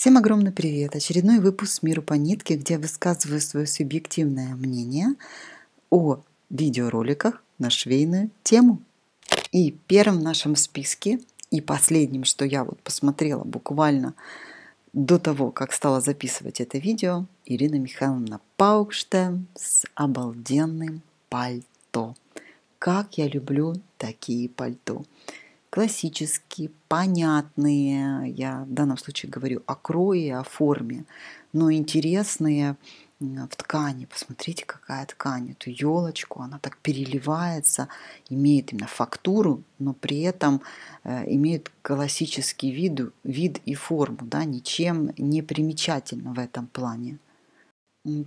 Всем огромный привет! Очередной выпуск «Миру по нитке», где я высказываю свое субъективное мнение о видеороликах на швейную тему. И первым в нашем списке, и последним, что я вот посмотрела буквально до того, как стала записывать это видео, Ирина Михайловна Паукштем с обалденным пальто. Как я люблю такие пальто! классические, понятные, я в данном случае говорю о крое, о форме, но интересные в ткани. Посмотрите, какая ткань, эту елочку, она так переливается, имеет именно фактуру, но при этом э, имеет классический вид, вид и форму, да, ничем не примечательно в этом плане.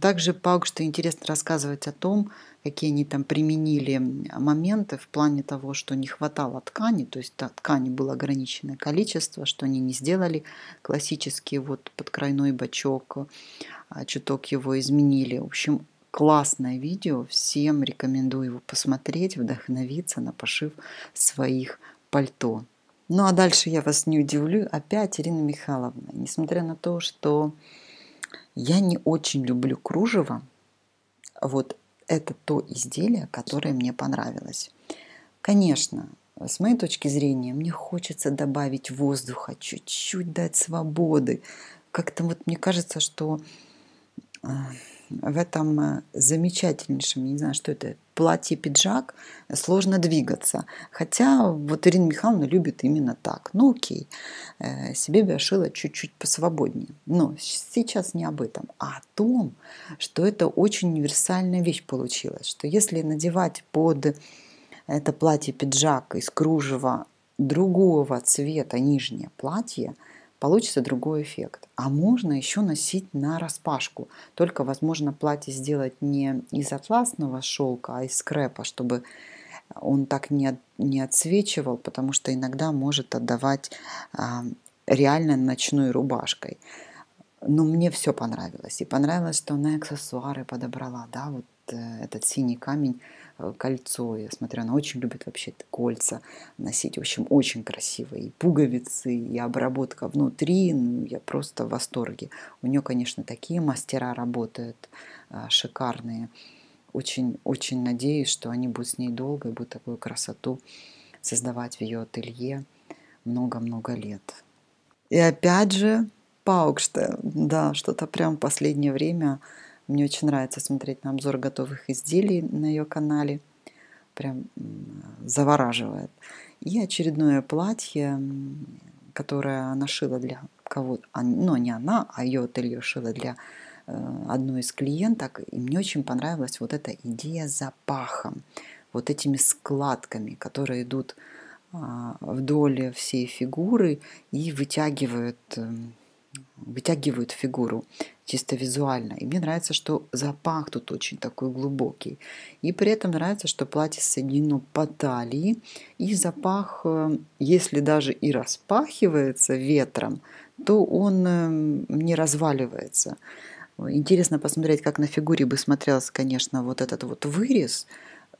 Также Паугшту интересно рассказывать о том, какие они там применили моменты в плане того, что не хватало ткани, то есть да, ткани было ограниченное количество, что они не сделали классический вот подкрайной бачок, а, чуток его изменили. В общем, классное видео, всем рекомендую его посмотреть, вдохновиться на пошив своих пальто. Ну а дальше я вас не удивлю, опять Ирина Михайловна, несмотря на то, что я не очень люблю кружево. Вот это то изделие, которое мне понравилось. Конечно, с моей точки зрения, мне хочется добавить воздуха, чуть-чуть дать свободы. Как-то вот мне кажется, что э, в этом э, замечательнейшем, не знаю, что это, платье-пиджак сложно двигаться. Хотя вот Ирина Михайловна любит именно так. Ну окей, э, себе бы шила чуть-чуть посвободнее. Но сейчас не об этом, а о том, что это очень универсальная вещь получилась. Что если надевать под это платье-пиджак из кружева другого цвета нижнее платье – получится другой эффект. А можно еще носить на распашку. Только, возможно, платье сделать не из атласного шелка, а из крепа, чтобы он так не, от, не отсвечивал, потому что иногда может отдавать а, реально ночной рубашкой. Но мне все понравилось. И понравилось, что она аксессуары подобрала. Да, вот э, этот синий камень Э, кольцо. Я смотрю, она очень любит вообще кольца носить. В общем, очень красиво. И пуговицы, и обработка внутри. Ну, я просто в восторге. У нее, конечно, такие мастера работают э, шикарные. Очень-очень надеюсь, что они будут с ней долго и будут такую красоту создавать в ее ателье много-много лет. И опять же, Паукште, да, что-то прям в последнее время мне очень нравится смотреть на обзор готовых изделий на ее канале. Прям завораживает. И очередное платье, которое она шила для кого-то. Но ну, не она, а ее ателье шила для э, одной из клиенток. И мне очень понравилась вот эта идея с запахом. Вот этими складками, которые идут а, вдоль всей фигуры и вытягивают, эм, вытягивают фигуру чисто визуально. И мне нравится, что запах тут очень такой глубокий. И при этом нравится, что платье соединено по талии. И запах, э, если даже и распахивается ветром, то он э, не разваливается. Интересно посмотреть, как на фигуре бы смотрелся, конечно, вот этот вот вырез.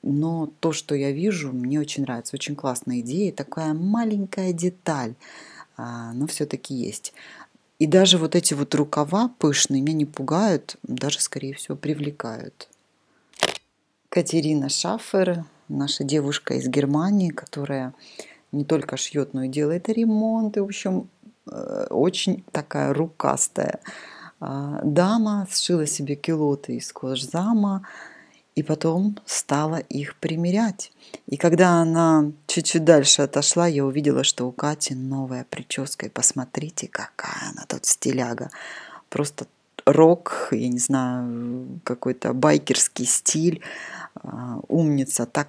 Но то, что я вижу, мне очень нравится. Очень классная идея. Такая маленькая деталь а, но все-таки есть. И даже вот эти вот рукава пышные меня не пугают, даже, скорее всего, привлекают. Катерина Шафер, наша девушка из Германии, которая не только шьет, но и делает ремонт. И, в общем, э, очень такая рукастая а, дама. Сшила себе килоты из кожзама. зама и потом стала их примерять. И когда она чуть-чуть дальше отошла, я увидела, что у Кати новая прическа. И посмотрите, какая она тут стиляга. Просто рок, я не знаю, какой-то байкерский стиль. А, умница, так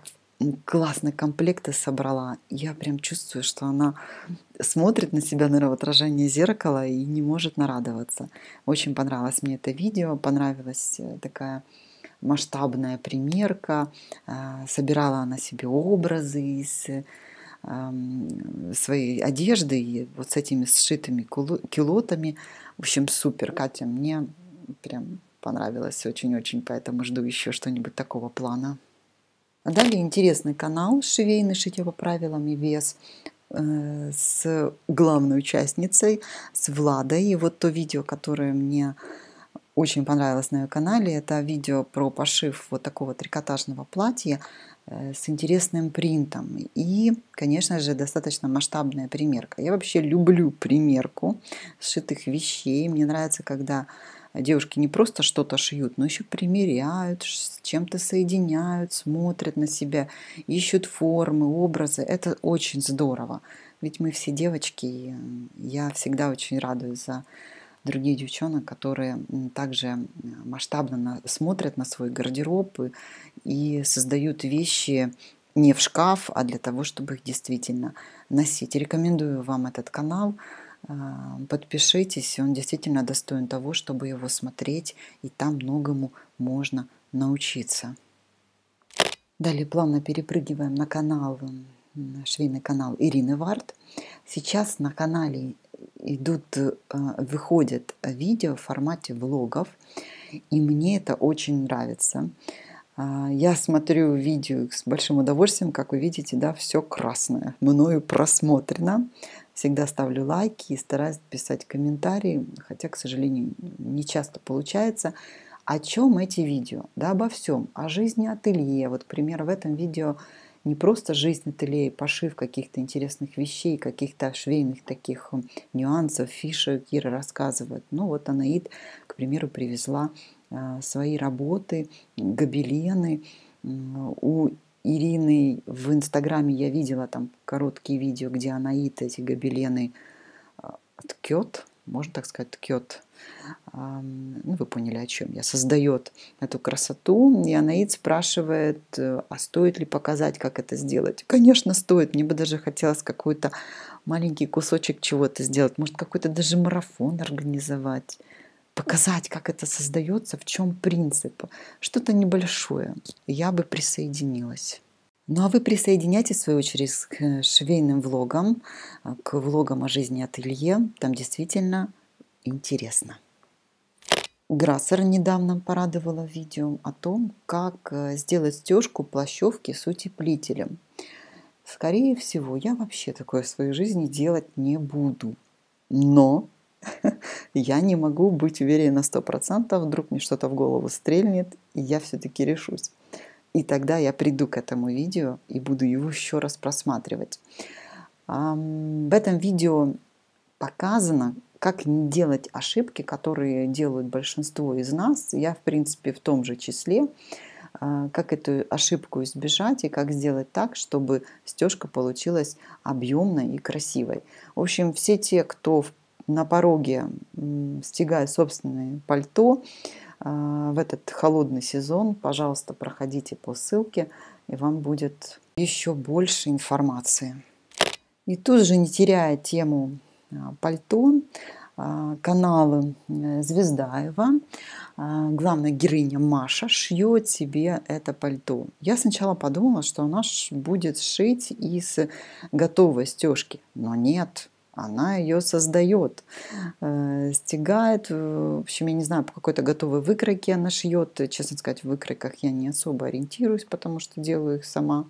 классно комплекты собрала. Я прям чувствую, что она смотрит на себя, наверное, в отражение зеркала и не может нарадоваться. Очень понравилось мне это видео, понравилась э, такая масштабная примерка, а, собирала она себе образы из своей одежды и вот с этими сшитыми килотами. В общем, супер, Катя, мне прям понравилось очень-очень, поэтому жду еще что-нибудь такого плана. Далее интересный канал «Швейный шитье по правилам и вес» э, с главной участницей, с Владой. И вот то видео, которое мне очень понравилось на ее канале. Это видео про пошив вот такого трикотажного платья э, с интересным принтом. И, конечно же, достаточно масштабная примерка. Я вообще люблю примерку сшитых вещей. Мне нравится, когда девушки не просто что-то шьют, но еще примеряют, с чем-то соединяют, смотрят на себя, ищут формы, образы. Это очень здорово. Ведь мы все девочки, и я всегда очень радуюсь за других девчонок, которые также масштабно на, смотрят на свой гардероб и, и создают вещи не в шкаф, а для того, чтобы их действительно носить. Рекомендую вам этот канал. А, подпишитесь, он действительно достоин того, чтобы его смотреть, и там многому можно научиться. Далее плавно перепрыгиваем на канал, швейный канал Ирины Варт. Сейчас на канале идут, э, выходят видео в формате влогов, и мне это очень нравится. А, я смотрю видео с большим удовольствием, как вы видите, да, все красное, мною просмотрено. Всегда ставлю лайки и стараюсь писать комментарии, хотя, к сожалению, не часто получается. О чем эти видео? Да, обо всем. О жизни ателье. Вот к примеру, в этом видео – не просто жизнь ателье, пошив каких-то интересных вещей, каких-то швейных таких э, нюансов, фишек Кира рассказывает. Ну вот Анаид, к примеру, привезла э, свои работы, гобелены. У Ирины в Инстаграме я видела там короткие видео, где Анаит эти гобелены э, ткет, можно так сказать, ткет. Ну, вы поняли, о чем я. Создает эту красоту. И Анаид спрашивает, э, а стоит ли показать, как это сделать? Конечно, стоит. Мне бы даже хотелось какой-то маленький кусочек чего-то сделать. Может, какой-то даже марафон организовать. Показать, как это создается, в чем принцип. Что-то небольшое. Я бы присоединилась. Ну а вы присоединяйтесь, в свою очередь, к э, швейным влогам, а, к влогам о жизни ателье. Там действительно интересно. Грассер недавно порадовала видео о том, как э, сделать стежку плащевки с утеплителем. Скорее всего, я вообще такое в своей жизни делать не буду. Но я не могу быть уверена на 100%, вдруг мне что-то в голову стрельнет, и я все-таки решусь. И тогда я приду к этому видео и буду его еще раз просматривать. В этом видео показано, как не делать ошибки, которые делают большинство из нас. Я, в принципе, в том же числе а, как эту ошибку избежать и как сделать так, чтобы стежка получилась объемной и красивой. В общем, все те, кто на пороге стягая собственное пальто, а, в этот холодный сезон, пожалуйста, проходите по ссылке, и вам будет еще больше информации. И тут же, не теряя тему а, пальто, а, каналы э, Звездаева, главная героиня Маша шьет себе это пальто. Я сначала подумала, что она будет шить из готовой стежки, но нет она ее создает, э, В общем, я не знаю, по какой-то готовой выкройке она шьет. Честно сказать, в выкройках я не особо ориентируюсь, потому что делаю их сама.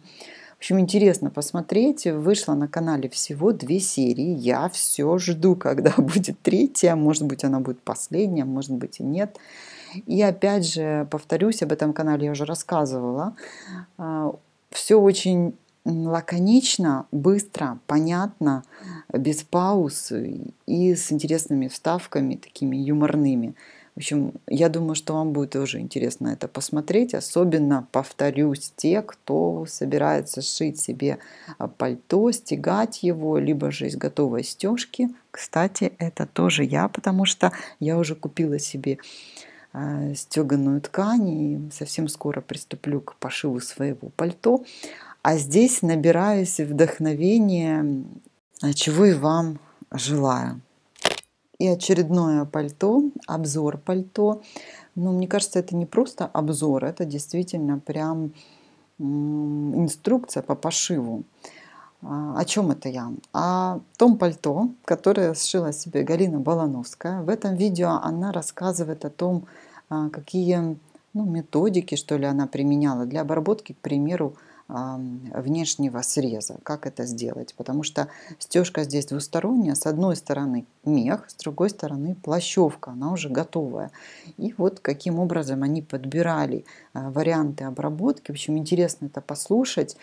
В общем, интересно посмотреть. Вышла на канале всего две серии. Я все жду, когда будет третья. Может быть, она будет последняя, может быть и нет. И опять же, повторюсь, об этом канале я уже рассказывала. А, все очень лаконично, быстро, понятно, без пауз и с интересными вставками, такими юморными. В общем, я думаю, что вам будет тоже интересно это посмотреть. Особенно, повторюсь, те, кто собирается шить себе а, пальто, стегать его, либо же из готовой стежки. Кстати, это тоже я, потому что я уже купила себе а, стеганую ткань и совсем скоро приступлю к пошиву своего пальто. А здесь набираюсь вдохновения, а, чего и вам желаю. И очередное пальто, обзор пальто. Но мне кажется, это не просто обзор, это действительно прям инструкция по пошиву. А, о чем это я? О том пальто, которое сшила себе Галина Балановская. В этом видео она рассказывает о том, а, какие ну, методики, что ли, она применяла для обработки, к примеру, внешнего среза. Как это сделать? Потому что стежка здесь двусторонняя. С одной стороны мех, с другой стороны плащевка. Она уже готовая. И вот каким образом они подбирали а, варианты обработки. В общем, интересно это послушать.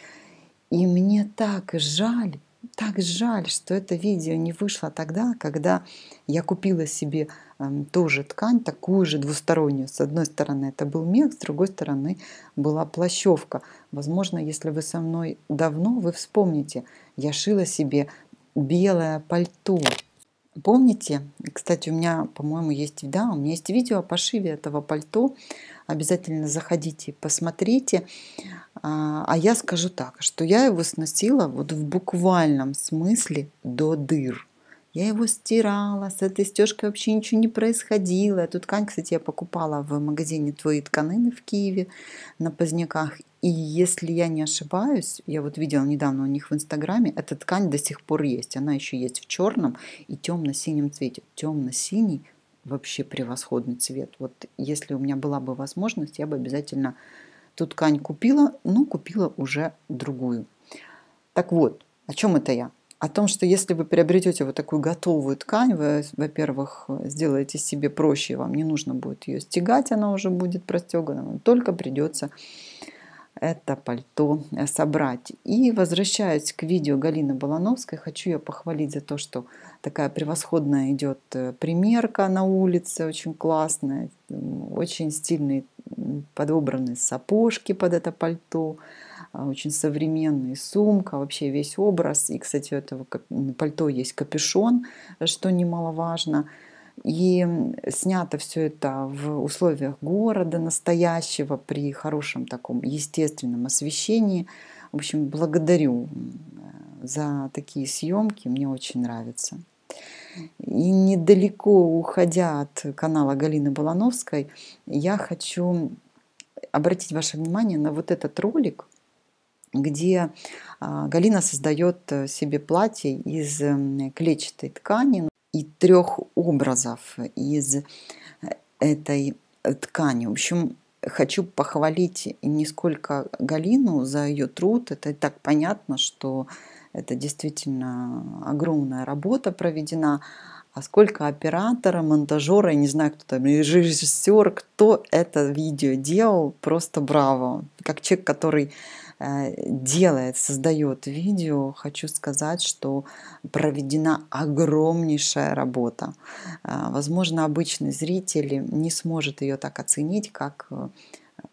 И мне так жаль так жаль, что это видео не вышло тогда, когда я купила себе эм, тоже ткань, такую же двустороннюю. С одной стороны это был мех, с другой стороны была плащевка. Возможно, если вы со мной давно, вы вспомните, я шила себе белое пальто. Помните, кстати, у меня, по-моему, есть, да, у меня есть видео о пошиве этого пальто. Обязательно заходите, посмотрите. А, а я скажу так, что я его сносила вот в буквальном смысле до дыр. Я его стирала, с этой стежкой вообще ничего не происходило. Эту ткань, кстати, я покупала в магазине «Твои тканины» в Киеве на поздняках. И если я не ошибаюсь, я вот видела недавно у них в Инстаграме, эта ткань до сих пор есть. Она еще есть в черном и темно-синем цвете. Темно-синий вообще превосходный цвет. Вот если у меня была бы возможность, я бы обязательно Эту ткань купила, но купила уже другую. Так вот, о чем это я? О том, что если вы приобретете вот такую готовую ткань, вы, во-первых, сделаете себе проще, вам не нужно будет ее стягать, она уже будет простегана, вам только придется это пальто э, собрать. И возвращаясь к видео Галины Балановской, хочу ее похвалить за то, что такая превосходная идет э, примерка на улице, очень классная, очень стильные подобраны сапожки под это пальто, а, очень современная сумка, вообще весь образ. И, кстати, у этого пальто есть капюшон, что немаловажно. И снято все это в условиях города настоящего, при хорошем таком естественном освещении. В общем, благодарю э, за такие съемки, мне очень нравится. И недалеко уходя от канала Галины Балановской, я хочу обратить ваше внимание на вот этот ролик, где а, Галина создает э, себе платье из клетчатой ткани и трех образов из э, этой ткани. В общем, хочу похвалить не сколько Галину за ее труд. Это и так понятно, что это действительно огромная работа проведена. А сколько оператора, монтажера, я не знаю, кто там, режиссер, кто это видео делал, просто браво. Как человек, который э, делает, создает видео, хочу сказать, что проведена огромнейшая работа. А, возможно, обычный зритель не сможет ее так оценить, как э,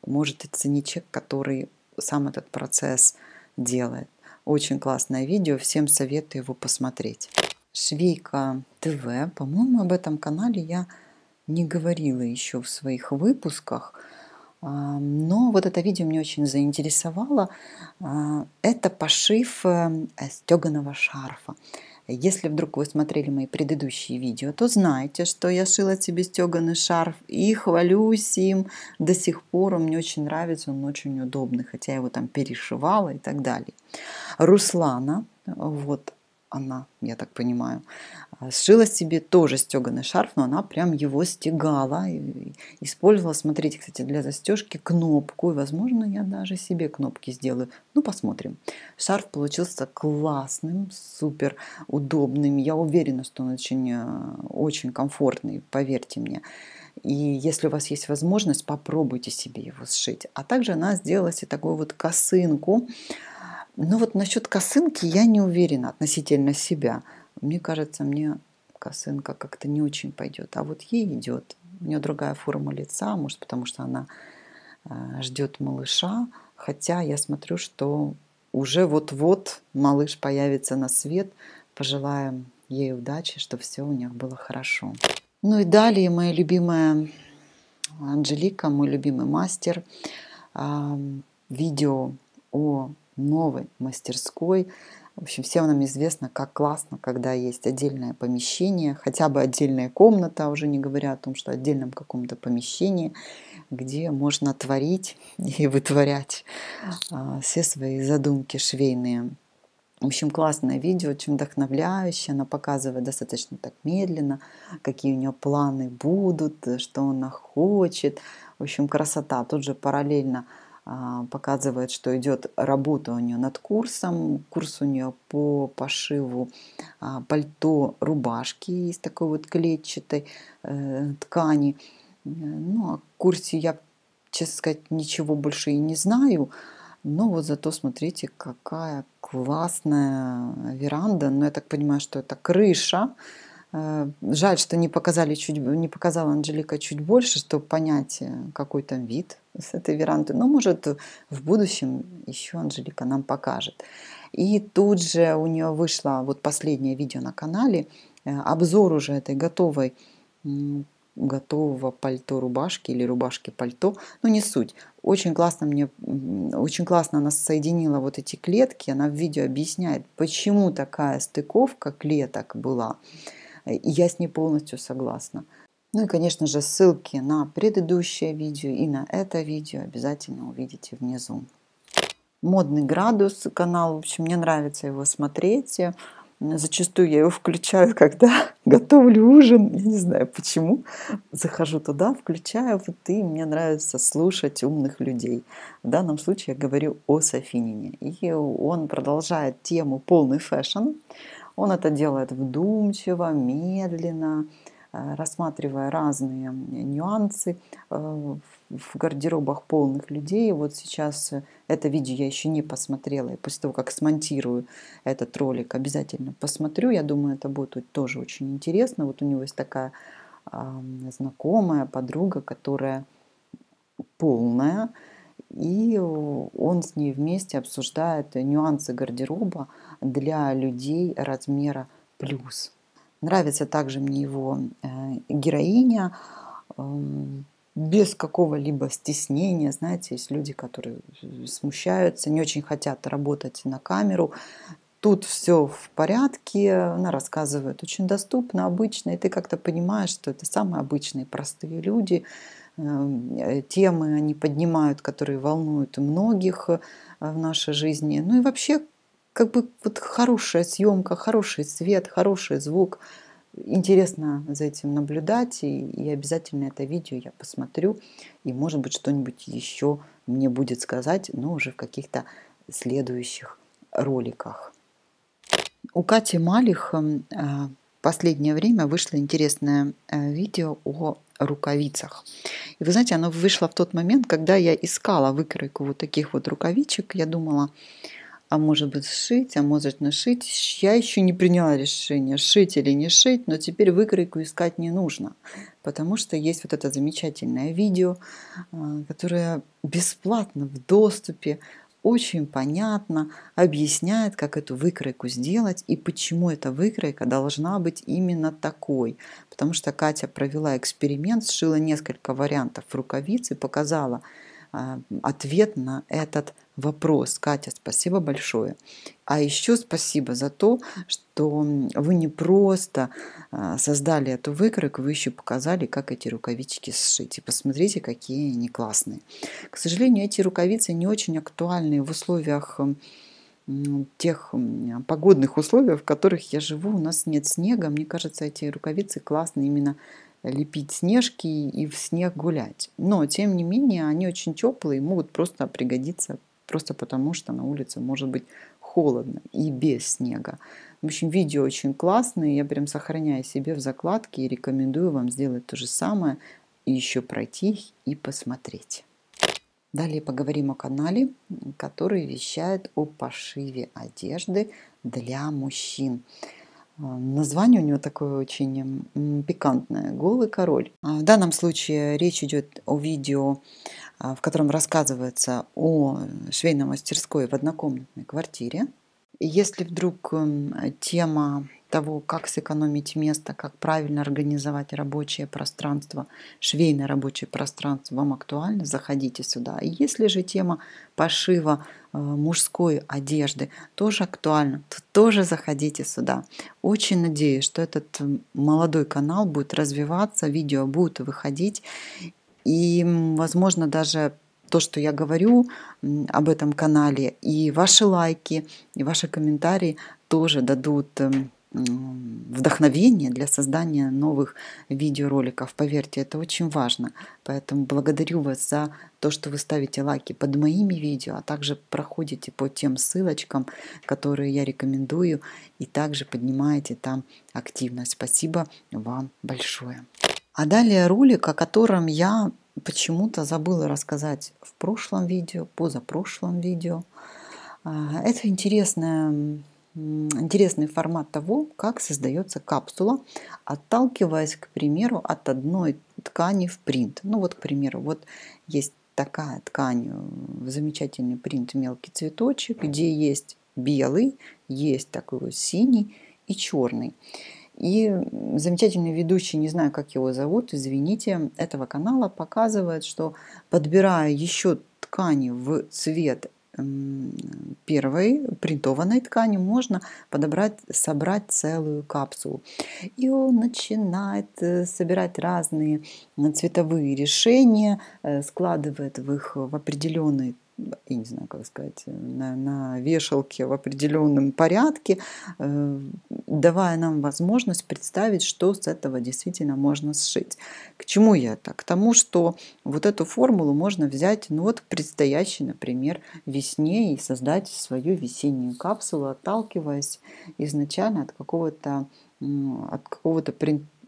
может оценить человек, который сам этот процесс делает. Очень классное видео, всем советую его посмотреть. Швейка ТВ, по-моему, об этом канале я не говорила еще в своих выпусках, а, но вот это видео меня очень заинтересовало. А, это пошив э, стеганого шарфа. Если вдруг вы смотрели мои предыдущие видео, то знаете, что я шила себе стеганый шарф и хвалюсь им до сих пор. Он мне очень нравится, он очень удобный, хотя я его там перешивала и так далее. Руслана, вот она, я так понимаю, а, сшила себе тоже стеганый шарф, но она прям его стегала, использовала, смотрите, кстати, для застежки кнопку, и, возможно, я даже себе кнопки сделаю. Ну, посмотрим. Шарф получился классным, супер удобным. Я уверена, что он очень, э, очень комфортный, поверьте мне. И если у вас есть возможность, попробуйте себе его сшить. А также она сделала себе такую вот косынку, ну вот насчет косынки я не уверена относительно себя. Мне кажется, мне косынка как-то не очень пойдет. А вот ей идет. У нее другая форма лица, может, потому что она э, ждет малыша. Хотя я смотрю, что уже вот-вот малыш появится на свет. Пожелаем ей удачи, чтобы все у них было хорошо. Ну и далее моя любимая Анжелика, мой любимый мастер, видео о новой мастерской. В общем, всем нам известно, как классно, когда есть отдельное помещение, хотя бы отдельная комната, уже не говоря о том, что отдельном каком-то помещении, где можно творить и вытворять а, все свои задумки швейные. В общем, классное видео, очень вдохновляющее. Она показывает достаточно так медленно, какие у нее планы будут, что она хочет. В общем, красота. Тут же параллельно а, показывает, что идет работа у нее над курсом. Курс у нее по пошиву а, пальто рубашки из такой вот клетчатой э, ткани. Ну, о курсе я, честно сказать, ничего больше и не знаю. Но вот зато смотрите, какая классная веранда. Но ну, я так понимаю, что это крыша. Э, жаль, что не, показали чуть, не показала Анжелика чуть больше, чтобы понять, э, какой там вид с этой веранды. Но, может, в будущем еще Анжелика нам покажет. И тут же у нее вышло вот последнее видео на канале, э, обзор уже этой готовой готового пальто рубашки или рубашки пальто, ну не суть. Очень классно мне, очень классно она соединила вот эти клетки, она в видео объясняет, почему такая стыковка клеток была. Э, и я с ней полностью согласна. Ну и, конечно же, ссылки на предыдущее видео и на это видео обязательно увидите внизу. Модный градус канал, в общем, мне нравится его смотреть. Э, зачастую я его включаю, когда готовлю ужин, я не знаю почему. Захожу туда, включаю, вот и мне нравится слушать умных людей. В данном случае я говорю о Софинине. И он продолжает тему полный фэшн. Он это делает вдумчиво, медленно, э, рассматривая разные нюансы э, в гардеробах полных людей. Вот сейчас э, это видео я еще не посмотрела, и после того, как смонтирую этот ролик, обязательно посмотрю. Я думаю, это будет тоже очень интересно. Вот у него есть такая знакомая, подруга, которая полная, и он с ней вместе обсуждает нюансы гардероба, для людей размера плюс. Нравится также мне его э, героиня, эм, без какого-либо стеснения, знаете, есть люди, которые смущаются, не очень хотят работать на камеру. Тут все в порядке, она рассказывает очень доступно, обычно, и ты как-то понимаешь, что это самые обычные, простые люди, эм, темы они поднимают, которые волнуют многих э, в нашей жизни. Ну и вообще как бы вот хорошая съемка, хороший свет, хороший звук. Интересно за этим наблюдать, и, и обязательно это видео я посмотрю, и, может быть, что-нибудь еще мне будет сказать, но уже в каких-то следующих роликах. У Кати Малих в э, последнее время вышло интересное э, видео о рукавицах. И вы знаете, оно вышло в тот момент, когда я искала выкройку вот таких вот рукавичек. Я думала, а может быть сшить, а может нашить. Я еще не приняла решение, шить или не шить, но теперь выкройку искать не нужно, потому что есть вот это замечательное видео, а, которое бесплатно в доступе, очень понятно объясняет, как эту выкройку сделать и почему эта выкройка должна быть именно такой. Потому что Катя провела эксперимент, сшила несколько вариантов рукавиц и показала, а, ответ на этот вопрос. Катя, спасибо большое. А еще спасибо за то, что вы не просто а, создали эту выкройку, вы еще показали, как эти рукавички сшить. И посмотрите, какие они классные. К сожалению, эти рукавицы не очень актуальны в условиях ну, тех погодных условий, в которых я живу. У нас нет снега. Мне кажется, эти рукавицы классные именно лепить снежки и в снег гулять. Но, тем не менее, они очень теплые, и могут просто пригодиться, просто потому что на улице может быть холодно и без снега. В общем, видео очень классные, я прям сохраняю себе в закладке и рекомендую вам сделать то же самое, и еще пройти их и посмотреть. Далее поговорим о канале, который вещает о пошиве одежды для мужчин. Название у него такое очень пикантное – «Голый король». А, в данном случае речь идет о видео, а, в котором рассказывается о швейной мастерской в однокомнатной квартире. Если вдруг эм, тема того, как сэкономить место, как правильно организовать рабочее пространство, швейное рабочее пространство вам актуально, заходите сюда. И если же тема пошива э, мужской одежды тоже актуальна, то тоже заходите сюда. Очень надеюсь, что этот эм, молодой канал будет развиваться, видео будут выходить, и, возможно, даже то, что я говорю об этом канале, и ваши лайки, и ваши комментарии тоже дадут эм, вдохновение для создания новых видеороликов. Поверьте, это очень важно. Поэтому благодарю вас за то, что вы ставите лайки под моими видео, а также проходите по тем ссылочкам, которые я рекомендую, и также поднимаете там активность. Спасибо вам большое. А далее ролик, о котором я почему-то забыла рассказать в прошлом видео, позапрошлом видео. А, это интересная, интересный формат того, как создается капсула, отталкиваясь, к примеру, от одной ткани в принт. Ну вот, к примеру, вот есть такая ткань, э, замечательный принт «Мелкий цветочек», где есть белый, есть такой вот синий и черный. И замечательный ведущий, не знаю, как его зовут, извините, этого канала показывает, что подбирая еще ткани в цвет первой принтованной ткани можно подобрать, собрать целую капсулу. И он начинает э, собирать разные цветовые решения, э, складывает в их в определенный я не знаю, как сказать, э, на, на вешалке в определенном порядке, давая нам возможность представить, что с этого действительно можно сшить. К чему я это? К тому, что вот эту формулу можно взять, ну вот, к предстоящей, например, весне и создать свою весеннюю капсулу, отталкиваясь изначально от какого-то от какого-то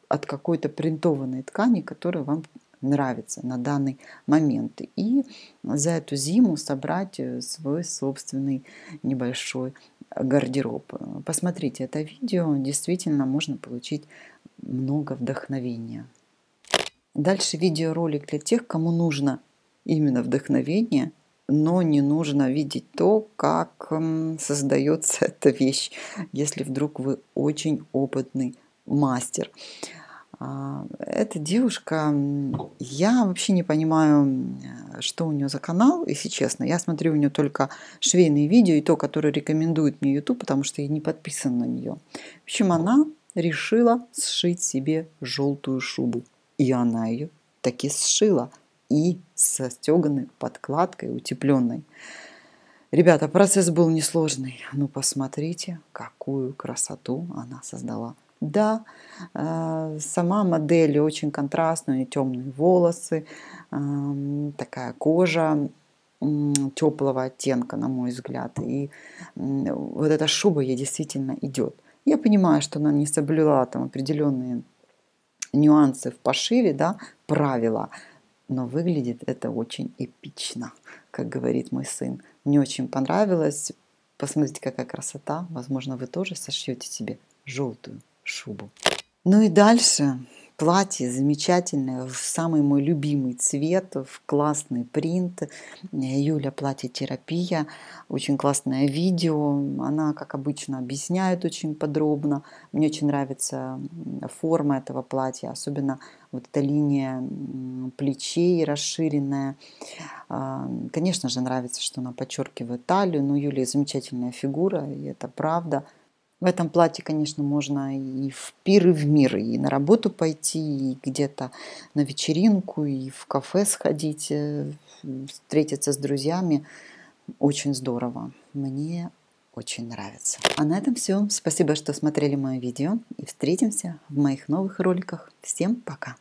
от какой-то принтованной ткани, которая вам нравится на данный момент. И за эту зиму собрать э, свой собственный небольшой гардероб. Посмотрите это видео, действительно можно получить много вдохновения. Дальше видеоролик для тех, кому нужно именно вдохновение, но не нужно видеть то, как создается эта вещь, если вдруг вы очень опытный мастер. А, эта девушка, я вообще не понимаю, э, что у нее за канал, если честно. Я смотрю у нее только швейные видео и то, которое рекомендует мне YouTube, потому что я не подписан на нее. В общем, она решила сшить себе желтую шубу. И она ее таки сшила. И со стеганой подкладкой утепленной. Ребята, процесс был несложный. Ну, посмотрите, какую красоту она создала. Да, э, сама модель очень контрастная, темные волосы, такая кожа теплого оттенка, на мой взгляд. И вот эта шуба ей действительно идет. Я понимаю, что она не соблюла там определенные нюансы в пошиве, да, правила, но выглядит это очень эпично, как говорит мой сын. Мне очень понравилось. Посмотрите, какая красота. Возможно, вы тоже сошьете себе желтую шубу. Ну и дальше платье замечательное, в самый мой любимый цвет, в классный принт. Юля платье-терапия, очень классное видео. Она, как обычно, объясняет очень подробно. Мне очень нравится форма этого платья, особенно вот эта линия плечей расширенная. А, конечно же, нравится, что она подчеркивает талию, но Юлия замечательная фигура, и это правда – в этом платье, конечно, можно и в пир, и в мир, и на работу пойти, и где-то на вечеринку, и в кафе сходить, э, встретиться с друзьями. Очень здорово. Мне очень нравится. А на этом все. Спасибо, что смотрели мое видео. И встретимся в моих новых роликах. Всем пока!